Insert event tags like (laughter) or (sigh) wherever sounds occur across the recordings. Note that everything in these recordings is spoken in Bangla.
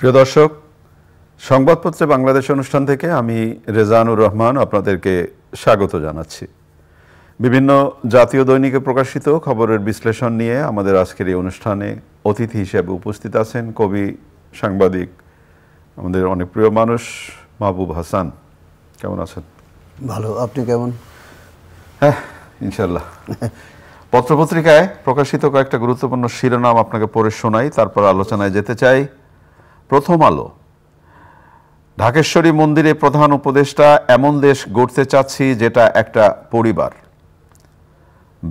প্রিয় দর্শক সংবাদপত্রে বাংলাদেশ অনুষ্ঠান থেকে আমি রেজানুর রহমান আপনাদেরকে স্বাগত জানাচ্ছি বিভিন্ন জাতীয় দৈনিকে প্রকাশিত খবরের বিশ্লেষণ নিয়ে আমাদের আজকের এই অনুষ্ঠানে অতিথি হিসেবে উপস্থিত আছেন কবি সাংবাদিক আমাদের অনেক প্রিয় মানুষ মাহবুব হাসান কেমন আছেন ভালো আপনি কেমন হ্যাঁ ইনশাল্লাহ পত্রপত্রিকায় প্রকাশিত কয়েকটা গুরুত্বপূর্ণ শিরোনাম আপনাকে পড়ে শোনাই তারপর আলোচনায় যেতে চাই প্রথম আলো ঢাকেশ্বরী মন্দিরে প্রধান উপদেষ্টা এমন দেশ গড়তে চাচ্ছি যেটা একটা পরিবার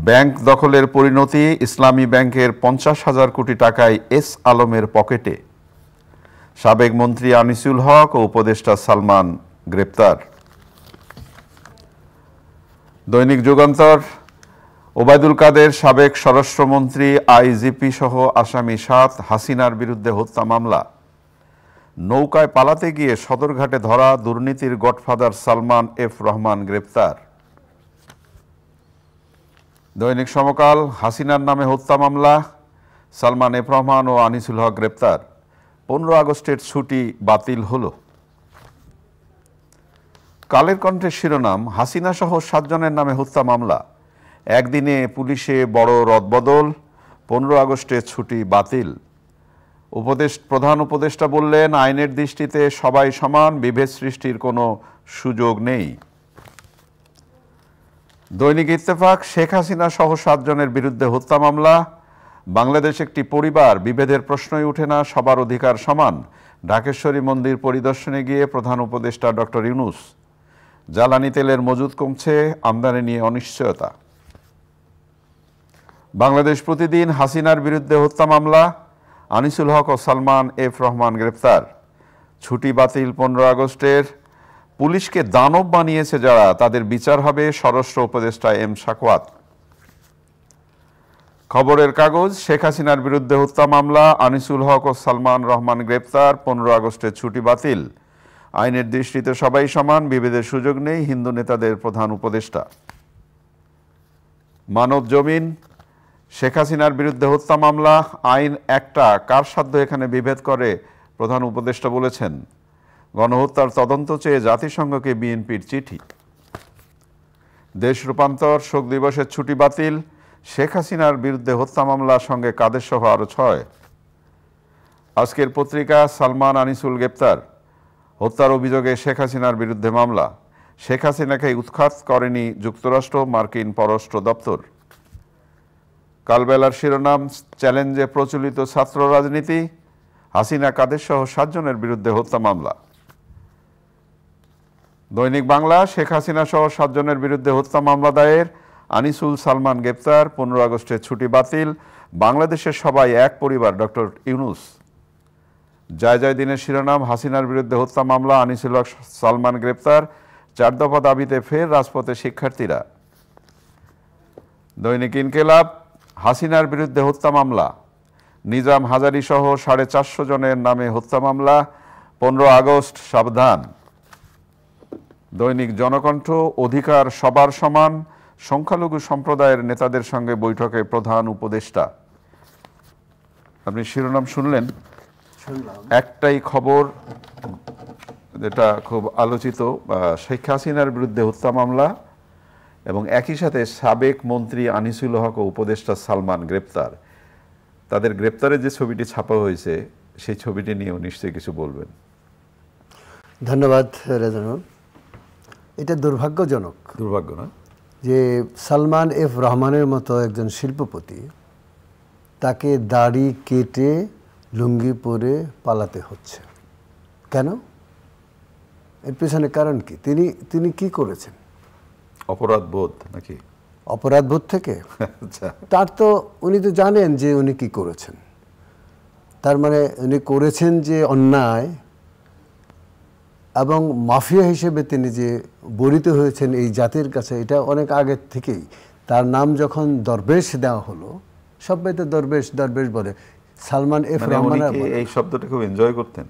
ব্যাংক দখলের পরিণতি ইসলামী ব্যাংকের পঞ্চাশ হাজার কোটি টাকায় এস আলমের পকেটে সাবেক মন্ত্রী আনিসুল হক ও উপদেষ্টা সালমান গ্রেপ্তার দৈনিক যুগান্তর ওবায়দুল কাদের সাবেক স্বরাষ্ট্রমন্ত্রী আইজিপি সহ আসামি সাত হাসিনার বিরুদ্ধে হত্যা মামলা নৌকায় পালাতে গিয়ে সদরঘাটে ধরা দুর্নীতির গডফাদার সালমান এফ রহমান গ্রেপ্তার দৈনিক সমকাল হাসিনার নামে হত্যা মামলা সালমান এফ রহমান ও আনিসুল হক গ্রেপ্তার পনেরো আগস্টের ছুটি বাতিল হল কালের কণ্ঠের শিরোনাম হাসিনা সহ সাতজনের নামে হত্যা মামলা একদিনে পুলিশে বড় রদবদল পনেরো আগস্টের ছুটি বাতিল উপদেশ প্রধান উপদেষ্টা বললেন আইনের দৃষ্টিতে সবাই সমান বিভেদ সৃষ্টির কোনো সুযোগ নেই দৈনিক ইত্তেফাক শেখ হাসিনা সহ সাতজনের বিরুদ্ধে হত্যা মামলা বাংলাদেশ একটি পরিবার বিভেদের প্রশ্নই ওঠে না সবার অধিকার সমান ঢাকেশ্বরী মন্দির পরিদর্শনে গিয়ে প্রধান উপদেষ্টা ডক্টর ইউনুস জ্বালানি তেলের মজুদ কমছে আমদানি নিয়ে অনিশ্চয়তা বাংলাদেশ প্রতিদিন হাসিনার বিরুদ্ধে হত্যা মামলা আনিসুল হক ও সালমান এফ রহমান গ্রেপ্তার ছুটি বাতিল পনেরো আগস্টের পুলিশকে দানব বানিয়েছে যারা তাদের বিচার হবে স্বরাষ্ট্র উপদেষ্টা এম সাকওয়াত খবরের কাগজ শেখ হাসিনার বিরুদ্ধে হত্যা মামলা আনিসুল হক ও সালমান রহমান গ্রেপ্তার পনেরো আগস্টের ছুটি বাতিল আইনের দৃষ্টিতে সবাই সমান বিভেদের সুযোগ নেই হিন্দু নেতাদের প্রধান উপদেষ্টা মানব জমিন শেখ হাসিনার বিরুদ্ধে হত্যা মামলা আইন একটা কার সাধ্য এখানে বিভেদ করে প্রধান উপদেষ্টা বলেছেন গণহত্যার তদন্ত চেয়ে জাতিসংঘকে বিএনপির চিঠি দেশ রূপান্তর শোক দিবসের ছুটি বাতিল শেখ হাসিনার বিরুদ্ধে হত্যা মামলার সঙ্গে কাদের সহ আরও ছয় আজকের পত্রিকা সালমান আনিসুল গ্রেপ্তার হত্যার অভিযোগে শেখ হাসিনার বিরুদ্ধে মামলা শেখ হাসিনাকে উৎখাত করেনি যুক্তরাষ্ট্র মার্কিন পররাষ্ট্র দপ্তর কালবেলার শিরোনাম চ্যালেঞ্জে প্রচলিত ছাত্র রাজনীতি হাসিনা কাদের সহ সাতজনের বিরুদ্ধে হত্যা মামলা দৈনিক বাংলা শেখ হাসিনা সহ সাতজনের বিরুদ্ধে হত্যা মামলা দায়ের আনিসুল সালমান গ্রেপ্তার পনেরো আগস্টের ছুটি বাতিল বাংলাদেশের সবাই এক পরিবার ডক্টর ইউনুস জয় জয় দিনের শিরোনাম হাসিনার বিরুদ্ধে হত্যা মামলা আনিসুল সালমান গ্রেপ্তার চার দফা দাবিতে ফের রাজপথে শিক্ষার্থীরা দৈনিক ইনকেলাব হাসিনার বিরুদ্ধে হত্যা মামলা নিজাম হাজারি সহ সাড়ে চারশো জনের নামে হত্যা মামলা পনেরো আগস্ট সাবধান দৈনিক জনকণ্ঠ অধিকার সবার সমান সংখ্যালঘু সম্প্রদায়ের নেতাদের সঙ্গে বৈঠকে প্রধান উপদেষ্টা আপনি শিরোনাম শুনলেন একটাই খবর যেটা খুব আলোচিত শেখ হাসিনার বিরুদ্ধে হত্যা মামলা এবং একই সাথে সাবেক মন্ত্রী আনিসুল হক ও উপদেষ্টা সালমান গ্রেপ্তার তাদের গ্রেপ্তারের যে ছবিটি ছাপা হয়েছে সেই ছবিটি নিয়েও নিশ্চয়ই কিছু বলবেন ধন্যবাদ রেজানুল এটা দুর্ভাগ্যজনক দুর্ভাগ্য না যে সালমান এফ রহমানের মতো একজন শিল্পপতি তাকে দাড়ি কেটে লুঙ্গি পরে পালাতে হচ্ছে কেন এর পেছনে কারণ কি তিনি তিনি কি করেছেন অপরাধবোধ নাকি অপরাধবোধ থেকে আচ্ছা। তার তো উনি তো জানেন যে উনি কি করেছেন তার মানে উনি করেছেন যে অন্যায় এবং মাফিয়া হিসেবে তিনি যে বরিত হয়েছেন এই জাতির কাছে এটা অনেক আগের থেকেই তার নাম যখন দরবেশ দেওয়া হলো সবাই তো দরবেশ দরবেশ বলে সালমান এফ মানে রহমান এই শব্দটা খুব এনজয় করতেন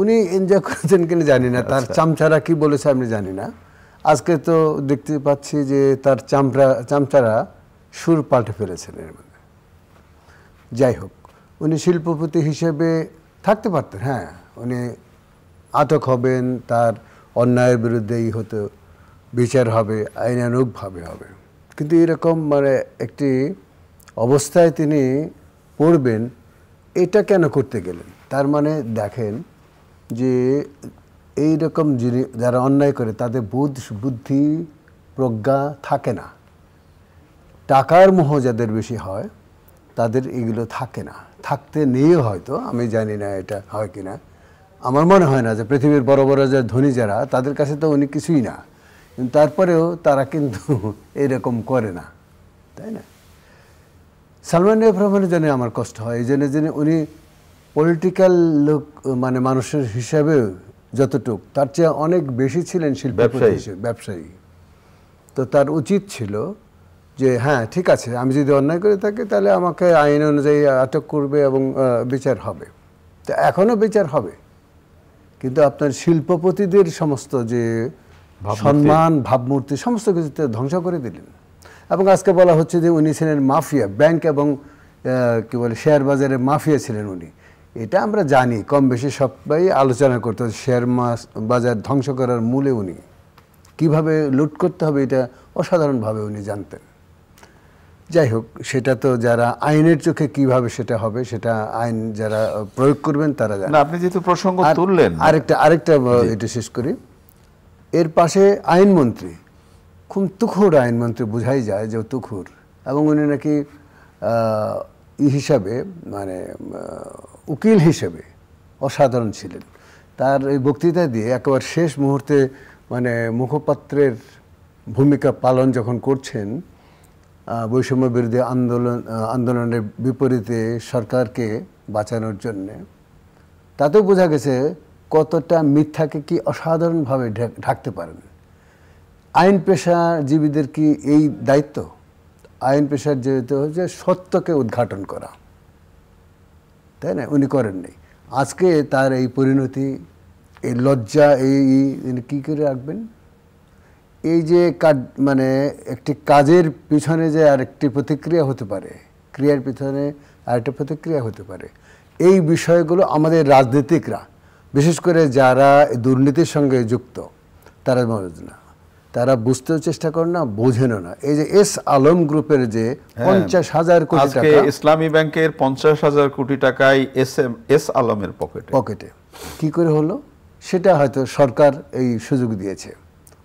উনি এনজয় করেছেন কিনা জানি না তার আচ্ছা। চামচারা কি বলেছে আমি জানি না আজকে তো দেখতে পাচ্ছি যে তার চামড়া চামচারা সুর পাল্টে ফেলেছেন এর মধ্যে যাই হোক উনি শিল্পপতি হিসেবে থাকতে পারতেন হ্যাঁ উনি আটক হবেন তার অন্যায়ের বিরুদ্ধেই হতো বিচার হবে আইনানুগভাবে হবে কিন্তু এরকম মানে একটি অবস্থায় তিনি পড়বেন এটা কেন করতে গেলেন তার মানে দেখেন যে এই রকম যিনি যারা অন্যায় করে তাদের বুধ বুদ্ধি প্রজ্ঞা থাকে না টাকার মোহ যাদের বেশি হয় তাদের এগুলো থাকে না থাকতে নেই হয়তো আমি জানি না এটা হয় কি না আমার মনে হয় না যে পৃথিবীর বড় বড় যে ধনী যারা তাদের কাছে তো উনি কিছুই না কিন্তু তারপরেও তারা কিন্তু (laughs) এরকম করে না তাই না সালমান এফ রহমানের জন্য আমার কষ্ট হয় এই জন্য জন্য উনি পলিটিক্যাল লোক মানে মানুষের হিসাবে যতটুক তার চেয়ে অনেক বেশি ছিলেন শিল্পী ব্যবসায়ী তো তার উচিত ছিল যে হ্যাঁ ঠিক আছে আমি যদি অন্যায় করে থাকি তাহলে আমাকে আইন অনুযায়ী আটক করবে এবং বিচার হবে তো এখনও বিচার হবে কিন্তু আপনার শিল্পপতিদের সমস্ত যে সম্মান ভাবমূর্তি সমস্ত কিছুতে ধ্বংস করে দিলেন এবং আজকে বলা হচ্ছে যে উনি ছিলেন মাফিয়া ব্যাংক এবং কি বলে শেয়ার বাজারে মাফিয়া ছিলেন উনি এটা আমরা জানি কম বেশি সবাই আলোচনা করতে শেয়ার মাস বাজার ধ্বংস করার মূলে উনি কিভাবে লুট করতে হবে এটা অসাধারণভাবে উনি জানতেন যাই হোক সেটা তো যারা আইনের চোখে কিভাবে সেটা হবে সেটা আইন যারা প্রয়োগ করবেন তারা জানেন আপনি যেহেতু প্রসঙ্গ তুললেন আরেকটা আরেকটা এটা শেষ করি এর পাশে আইনমন্ত্রী খুব তুখুর আইনমন্ত্রী বোঝাই যায় যে তুখুর এবং উনি নাকি ই হিসাবে মানে উকিল হিসেবে অসাধারণ ছিলেন তার এই বক্তৃতা দিয়ে একবার শেষ মুহূর্তে মানে মুখপাত্রের ভূমিকা পালন যখন করছেন বৈষম্য বিরোধী আন্দোলন আন্দোলনের বিপরীতে সরকারকে বাঁচানোর জন্যে তাতেও বোঝা গেছে কতটা মিথ্যাকে কি অসাধারণভাবে ঢাকতে পারেন আইন পেশাজীবীদের কি এই দায়িত্ব আইন পেশার যেহেতু হচ্ছে সত্যকে উদ্ঘাটন করা তাই না উনি করেননি আজকে তার এই পরিণতি এই লজ্জা এই কী করে রাখবেন এই যে কাজ মানে একটি কাজের পিছনে যে আরেকটি প্রতিক্রিয়া হতে পারে ক্রিয়ার পিছনে আরেকটি প্রতিক্রিয়া হতে পারে এই বিষয়গুলো আমাদের রাজনীতিকরা বিশেষ করে যারা দুর্নীতির সঙ্গে যুক্ত তারা মনোযোগ না তারা বুঝতেও চেষ্টা করে না বোঝেনও না এই যে এস আলম গ্রুপের যে হ্যাঁ। পঞ্চাশ হাজার কোটি টাকা ইসলামী ব্যাংকের পঞ্চাশ হাজার কোটি টাকায় এস এম এস আলমের পকেটে পকেটে কি করে হলো সেটা হয়তো সরকার এই সুযোগ দিয়েছে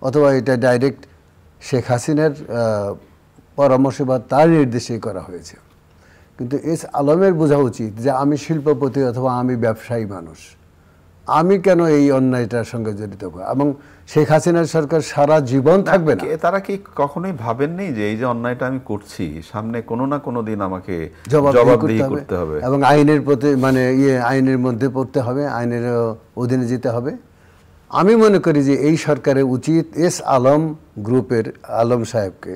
অথবা এটা ডাইরেক্ট শেখ হাসিনার পরামর্শে বা তার নির্দেশে করা হয়েছে কিন্তু এস আলমের বোঝা উচিত যে আমি শিল্পপতি অথবা আমি ব্যবসায়ী মানুষ আমি কেন এই অন্যায়টার সঙ্গে জড়িত এবং শেখ হাসিনার সরকার সারা জীবন থাকবে না তারা কি কখনোই ভাবেননি যে এই যে অন্যায়টা আমি করছি সামনে কোনো না কোনো দিন আমাকে জবাবদিহি করতে হবে এবং আইনের প্রতি মানে ইয়ে আইনের মধ্যে পড়তে হবে আইনের অধীনে যেতে হবে আমি মনে করি যে এই সরকারের উচিত এস আলম গ্রুপের আলম সাহেবকে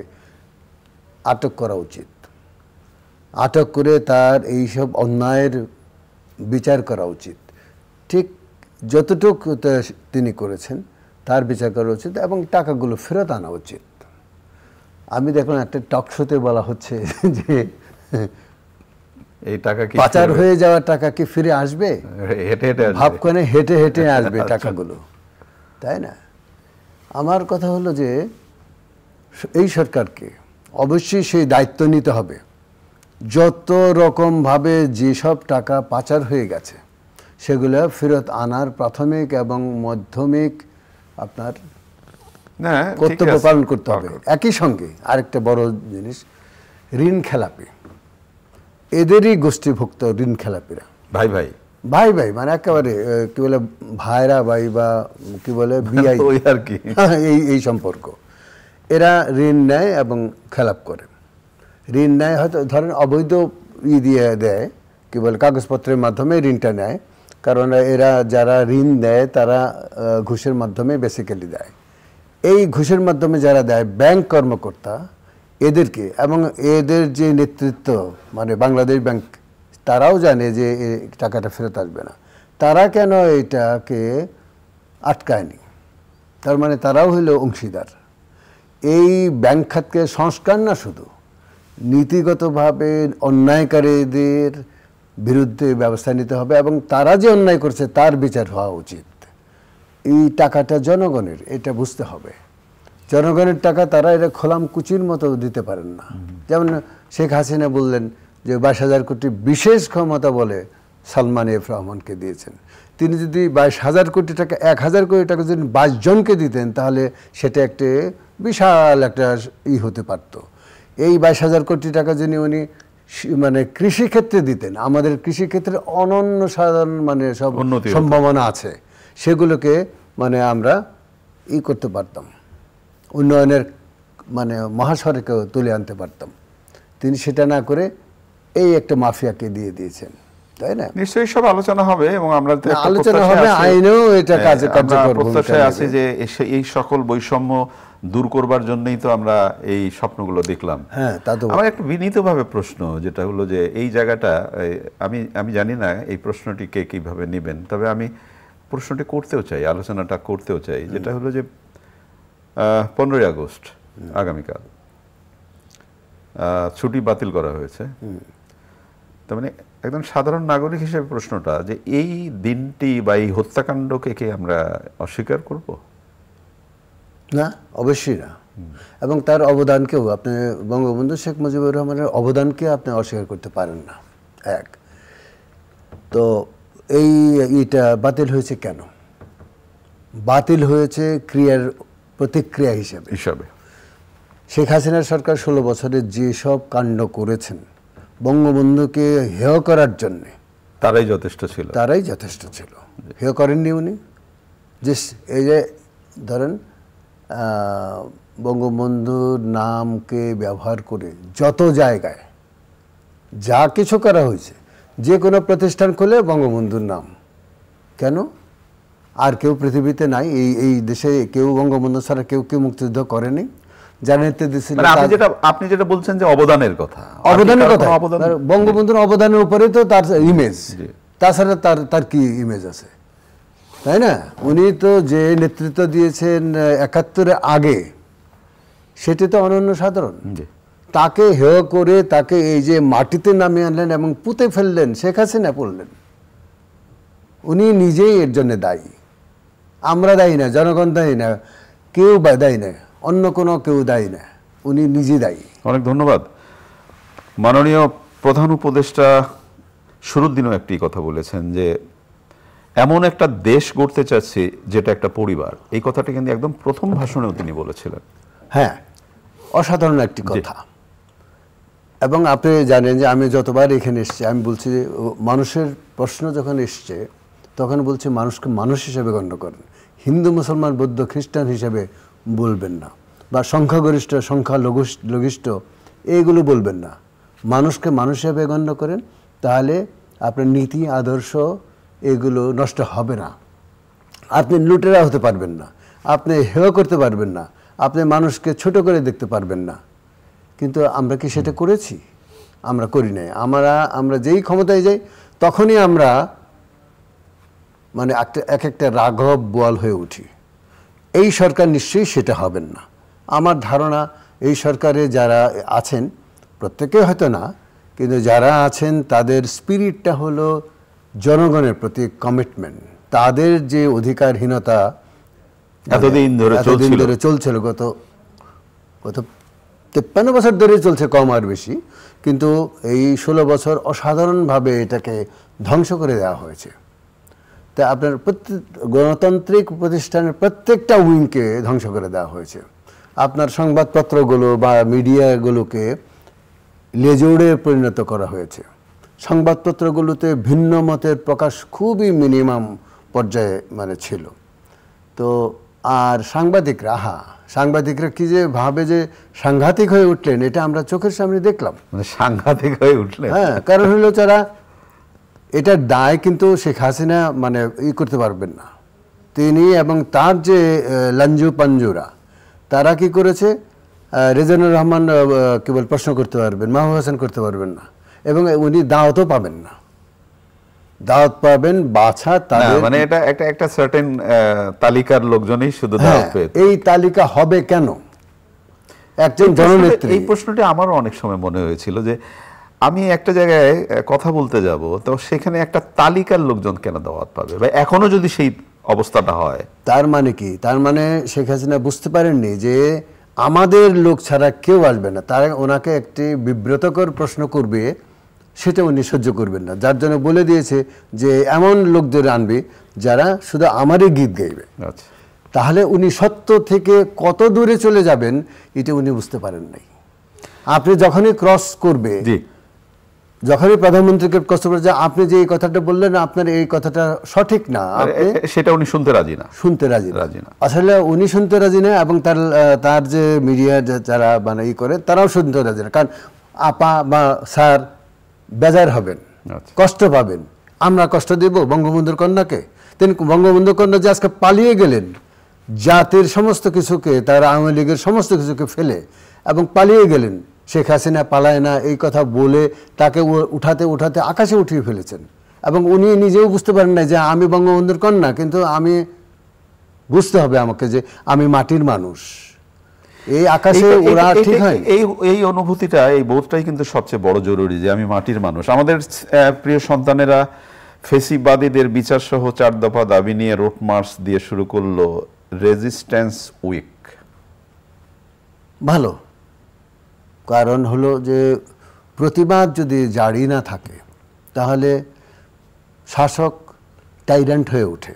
আটক করা উচিত আটক করে তার এইসব অন্যায়ের বিচার করা উচিত ঠিক যতটুক তিনি করেছেন তার বিচার করা উচিত এবং টাকাগুলো ফেরত আনা উচিত আমি দেখলাম একটা টক শোতে বলা হচ্ছে যে এই টাকা কি পাচার হয়ে যাওয়ার টাকা কি ফিরে আসবে হেঁটে হেঁটে ভাবখানে হেঁটে হেঁটে আচ্ছা, আসবে আচ্ছা। টাকাগুলো তাই না আমার কথা হলো যে এই সরকারকে অবশ্যই সেই দায়িত্ব নিতে হবে যত রকমভাবে যেসব টাকা পাচার হয়ে গেছে সেগুলো ফেরত আনার প্রাথমিক এবং মাধ্যমিক আপনার কর্তব্য পালন করতে হবে একই সঙ্গে আরেকটা বড় জিনিস ঋণ খেলাপি এদেরই গোষ্ঠীভুক্ত ঋণ খেলাপিরা ভাই ভাই ভাই ভাই মানে একেবারে কি বলে ভাইরা ভাই বা কি বলে (laughs) বিআই আর কি (laughs) এই এই সম্পর্ক এরা ঋণ নেয় এবং খেলাপ করে ঋণ নেয় হয়তো ধরেন অবৈধ ই দিয়ে দেয় কি বলে কাগজপত্রের মাধ্যমে ঋণটা নেয় কারণ এরা যারা ঋণ দেয় তারা ঘুষের মাধ্যমে বেসিক্যালি দেয় এই ঘুষের মাধ্যমে যারা দেয় ব্যাংক কর্মকর্তা এদেরকে এবং এদের যে নেতৃত্ব মানে বাংলাদেশ ব্যাংক তারাও জানে যে টাকাটা ফেরত আসবে না তারা কেন এটাকে আটকায়নি তার মানে তারাও হইল অংশীদার এই ব্যাংক খাতকে সংস্কার না শুধু নীতিগতভাবে অন্যায়কারীদের বিরুদ্ধে ব্যবস্থা নিতে হবে এবং তারা যে অন্যায় করছে তার বিচার হওয়া উচিত এই টাকাটা জনগণের এটা বুঝতে হবে জনগণের টাকা তারা এটা খোলাম কুচির মতো দিতে পারেন না যেমন শেখ হাসিনা বললেন যে বাইশ হাজার কোটি বিশেষ ক্ষমতা বলে সালমান এফ রহমানকে দিয়েছেন তিনি যদি বাইশ হাজার কোটি টাকা এক হাজার কোটি টাকা যদি বাইশ জনকে দিতেন তাহলে সেটা একটা বিশাল একটা ই হতে পারত এই বাইশ হাজার কোটি টাকা যিনি উনি মানে কৃষিক্ষেত্রে দিতেন আমাদের কৃষিক্ষেত্রে অনন্য সাধারণ মানে সব সম্ভাবনা আছে সেগুলোকে মানে আমরা ই করতে পারতাম উন্নয়নের মানে মহাসড়কেও তুলে আনতে পারতাম তিনি সেটা না করে এই একটা মাফিয়াকে দিয়ে দিয়েছেন তাই না নিশ্চয়ই সব আলোচনা হবে এবং আমরা আলোচনা হবে আইনেও এটা হ্যাঁ, কাজে প্রত্যাশায় আছে যে এই সকল বৈষম্য দূর করবার জন্যই তো আমরা এই স্বপ্নগুলো দেখলাম হ্যাঁ তা তো আমার বিনীতভাবে প্রশ্ন যেটা হলো যে এই জায়গাটা আমি আমি জানি না এই প্রশ্নটি কে কীভাবে নেবেন তবে আমি প্রশ্নটি করতেও চাই আলোচনাটা করতেও চাই যেটা হলো যে পনেরোই আগস্ট আগামীকাল ছুটি বাতিল করা হয়েছে তার মানে একদম সাধারণ নাগরিক হিসেবে প্রশ্নটা যে এই দিনটি বা এই হত্যাকাণ্ডকে কে আমরা অস্বীকার করব না অবশ্যই না এবং তার অবদানকেও আপনি বঙ্গবন্ধু শেখ মুজিবুর রহমানের অবদানকে আপনি অস্বীকার করতে পারেন না এক তো এই এটা বাতিল হয়েছে কেন বাতিল হয়েছে ক্রিয়ার প্রতিক্রিয়া হিসেবে হিসাবে শেখ হাসিনার সরকার ষোলো বছরের যেসব কাণ্ড করেছেন বঙ্গবন্ধুকে হেয় করার জন্য তারাই যথেষ্ট ছিল তারাই যথেষ্ট ছিল হেয় করেননি উনি যে এই যে ধরেন বঙ্গবন্ধুর নামকে ব্যবহার করে যত জায়গায় যা কিছু করা হয়েছে যে কোনো প্রতিষ্ঠান খুলে বঙ্গবন্ধুর নাম কেন আর কেউ পৃথিবীতে নাই এই এই দেশে কেউ বঙ্গবন্ধু ছাড়া কেউ কেউ মুক্তিযুদ্ধ করেনি জানাইতে নেতৃত্ব ছিল মানে আপনি যেটা আপনি যেটা বলছেন যে অবদানের কথা অবদানের কথা মানে বঙ্গবন্ধুর অবদানের উপরে তো তার ইমেজ তাছাড়া তার তার কি ইমেজ আছে তাই না উনি তো যে নেতৃত্ব দিয়েছেন একাত্তরের আগে সেটি তো অনন্য সাধারণ তাকে হেয় করে তাকে এই যে মাটিতে নামিয়ে আনলেন এবং পুঁতে ফেললেন শেখ হাসিনা পড়লেন উনি নিজেই এর জন্য দায়ী আমরা দায়ী না জনগণ দায়ী না কেউ বা দায়ী না অন্য কোনো কেউ দায়ী না উনি নিজে দায়ী অনেক ধন্যবাদ মাননীয় প্রধান উপদেষ্টা শুরুর দিনও একটি কথা বলেছেন যে এমন একটা দেশ গড়তে চাচ্ছি যেটা একটা পরিবার এই কথাটা কিন্তু একদম প্রথম ভাষণেও তিনি বলেছিলেন হ্যাঁ অসাধারণ একটি কথা এবং আপনি জানেন যে আমি যতবার এখানে এসছি আমি বলছি মানুষের প্রশ্ন যখন এসছে তখন বলছি মানুষকে মানুষ হিসেবে গণ্য করেন হিন্দু মুসলমান বৌদ্ধ খ্রিস্টান হিসেবে বলবেন না বা সংখ্যাগরিষ্ঠ সংখ্যা লঘিষ্ঠ এইগুলো বলবেন না মানুষকে মানুষ হিসাবে গণ্য করেন তাহলে আপনার নীতি আদর্শ এগুলো নষ্ট হবে না আপনি লুটেরা হতে পারবেন না আপনি হেয় করতে পারবেন না আপনি মানুষকে ছোট করে দেখতে পারবেন না কিন্তু আমরা কি সেটা করেছি আমরা করি নাই আমরা আমরা যেই ক্ষমতায় যাই তখনই আমরা মানে এক একটা রাঘব বোয়াল হয়ে উঠি এই সরকার নিশ্চয়ই সেটা হবেন না আমার ধারণা এই সরকারে যারা আছেন প্রত্যেকে হয়তো না কিন্তু যারা আছেন তাদের স্পিরিটটা হলো জনগণের প্রতি কমিটমেন্ট তাদের যে অধিকারহীনতা এতদিন ধরে এতদিন ধরে চলছিল গত গত তেপ্পান্ন বছর ধরে চলছে কম আর বেশি কিন্তু এই ষোলো বছর অসাধারণভাবে এটাকে ধ্বংস করে দেওয়া হয়েছে তা আপনার প্রত্যেক গণতান্ত্রিক প্রতিষ্ঠানের প্রত্যেকটা উইংকে ধ্বংস করে দেওয়া হয়েছে আপনার সংবাদপত্রগুলো বা মিডিয়াগুলোকে লেজোড়ে পরিণত করা হয়েছে সংবাদপত্রগুলোতে ভিন্ন মতের প্রকাশ খুবই মিনিমাম পর্যায়ে মানে ছিল তো আর সাংবাদিকরা হা সাংবাদিকরা কি যে ভাবে যে সাংঘাতিক হয়ে উঠলেন এটা আমরা চোখের সামনে দেখলাম মানে সাংঘাতিক হয়ে উঠলেন হ্যাঁ কারণ হলো যারা এটার দায় কিন্তু শেখ হাসিনা মানে ই করতে পারবেন না তিনি এবং তার যে লঞ্জু পাঞ্জুরা তারা কি করেছে রেজানুর রহমান কেবল প্রশ্ন করতে পারবেন মাহবুব হাসান করতে পারবেন না এবং উনি দাওয়াতও পাবেন না দাওয়াত পাবেন বাছা মানে এটা একটা একটা সার্টেন তালিকার লোকজনই শুধু হ্যাঁ, দাওয়াত এই তালিকা হবে কেন একজন জননেত্রী এই প্রশ্নটি আমারও অনেক সময় মনে হয়েছিল যে আমি একটা জায়গায় কথা বলতে যাব তো সেখানে একটা তালিকার লোকজন কেন দাওয়াত পাবে বা এখনো যদি সেই অবস্থাটা হয় তার মানে কি তার মানে শেখ হাসিনা বুঝতে পারেননি যে আমাদের লোক ছাড়া কেউ আসবে না তারা ওনাকে একটি বিব্রতকর প্রশ্ন করবে সেটা উনি সহ্য করবেন না যার জন্য বলে দিয়েছে যে এমন লোকদের আনবে যারা শুধু আমারই গীত গাইবে আচ্ছা। তাহলে উনি সত্য থেকে কত দূরে চলে যাবেন এটা উনি বুঝতে পারেন নাই আপনি যখনই ক্রস করবে যখনই প্রধানমন্ত্রীকে কষ্ট করে যে আপনি যে এই কথাটা বললেন আপনার এই কথাটা সঠিক না সেটা উনি শুনতে রাজি না শুনতে রাজি রাজি না আসলে উনি শুনতে রাজি না এবং তার তার যে মিডিয়া যারা মানে ই করে তারাও শুনতে রাজি না কারণ আপা বা স্যার বেজার হবেন আচ্ছা। কষ্ট পাবেন আমরা কষ্ট দেব বঙ্গবন্ধুর কন্যাকে তিনি বঙ্গবন্ধুর কন্যা যে আজকে পালিয়ে গেলেন জাতির সমস্ত কিছুকে তার আওয়ামী লীগের সমস্ত কিছুকে ফেলে এবং পালিয়ে গেলেন শেখ হাসিনা পালায় না এই কথা বলে তাকে উঠাতে উঠাতে আকাশে উঠিয়ে ফেলেছেন এবং উনি নিজেও বুঝতে পারেন না যে আমি বঙ্গবন্ধুর কন্যা কিন্তু আমি বুঝতে হবে আমাকে যে আমি মাটির মানুষ এই আকাশে ওরা ঠিক হয় এই এই অনুভূতিটা এই বোধটাই কিন্তু সবচেয়ে বড় জরুরি যে আমি মাটির মানুষ আমাদের প্রিয় সন্তানেরা ফেসিবাদীদের বিচার সহ চার দফা দাবি নিয়ে রোড মার্চ দিয়ে শুরু করলো রেজিস্ট্যান্স উইক ভালো কারণ হলো যে প্রতিবাদ যদি জারি না থাকে তাহলে শাসক টাইরেন্ট হয়ে ওঠে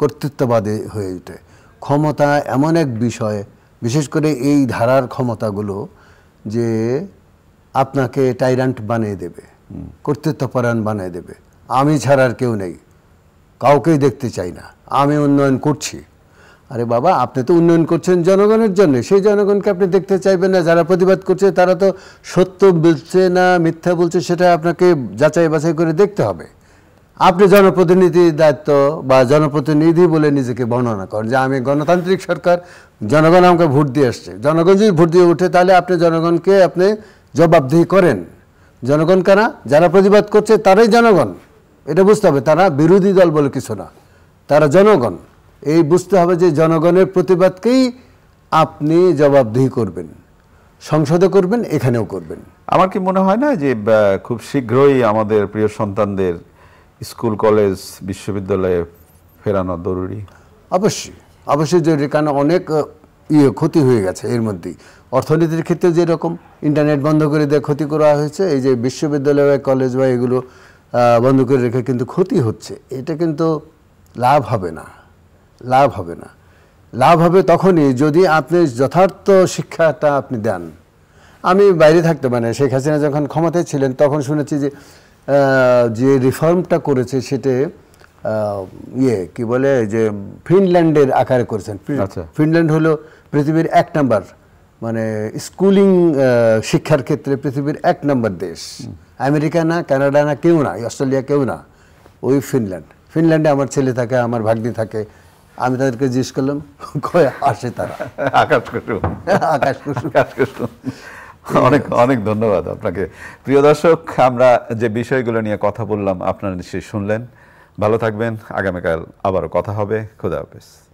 কর্তৃত্ববাদী হয়ে ওঠে ক্ষমতা এমন এক বিষয় বিশেষ করে এই ধারার ক্ষমতাগুলো যে আপনাকে টাইরান্ট বানিয়ে দেবে কর্তৃত্বপরায়ণ বানিয়ে দেবে আমি ছাড়ার কেউ নেই কাউকেই দেখতে চাই না আমি উন্নয়ন করছি আরে বাবা আপনি তো উন্নয়ন করছেন জনগণের জন্য সেই জনগণকে আপনি দেখতে চাইবেন না যারা প্রতিবাদ করছে তারা তো সত্য বলছে না মিথ্যা বলছে সেটা আপনাকে যাচাই বাছাই করে দেখতে হবে আপনি জনপ্রতিনিধি দায়িত্ব বা জনপ্রতিনিধি বলে নিজেকে বর্ণনা করেন যে আমি গণতান্ত্রিক সরকার জনগণ আমাকে ভোট দিয়ে আসছে জনগণ যদি ভোট দিয়ে উঠে তাহলে আপনি জনগণকে আপনি জবাবদিহি করেন জনগণ কারা যারা প্রতিবাদ করছে তারাই জনগণ এটা বুঝতে হবে তারা বিরোধী দল বলে কিছু না তারা জনগণ এই বুঝতে হবে যে জনগণের প্রতিবাদকেই আপনি জবাবদিহি করবেন সংসদে করবেন এখানেও করবেন আমার কি মনে হয় না যে খুব শীঘ্রই আমাদের প্রিয় সন্তানদের স্কুল কলেজ বিশ্ববিদ্যালয়ে ফেরানো জরুরি অবশ্যই অবশ্যই জরুরি কারণ অনেক ইয়ে ক্ষতি হয়ে গেছে এর মধ্যেই অর্থনীতির ক্ষেত্রে যেরকম ইন্টারনেট বন্ধ করে দেওয়া ক্ষতি করা হয়েছে এই যে বিশ্ববিদ্যালয় বা কলেজ বা এগুলো বন্ধ করে রেখে কিন্তু ক্ষতি হচ্ছে এটা কিন্তু লাভ হবে না লাভ হবে না লাভ হবে তখনই যদি আপনি যথার্থ শিক্ষাটা আপনি দেন আমি বাইরে থাকতে মানে শেখ হাসিনা যখন ক্ষমতায় ছিলেন তখন শুনেছি যে যে রিফর্মটা করেছে সেটা ইয়ে কি বলে যে ফিনল্যান্ডের আকারে করেছেন আচ্ছা। ফিনল্যান্ড হলো পৃথিবীর এক নাম্বার মানে স্কুলিং শিক্ষার ক্ষেত্রে পৃথিবীর এক নম্বর দেশ আমেরিকা না কানাডা না কেউ না অস্ট্রেলিয়া কেউ না ওই ফিনল্যান্ড ফিনল্যান্ডে আমার ছেলে থাকে আমার ভাগ্নি থাকে আমি তাদেরকে জিজ্ঞেস করলাম কয়ে আসে তারা আকাশ কুসু আকাশ কুসু আকাশ কুসু অনেক অনেক ধন্যবাদ আপনাকে প্রিয় দর্শক আমরা যে বিষয়গুলো নিয়ে কথা বললাম আপনারা নিশ্চয়ই শুনলেন ভালো থাকবেন আগামীকাল আবারও কথা হবে খোদা হাফেজ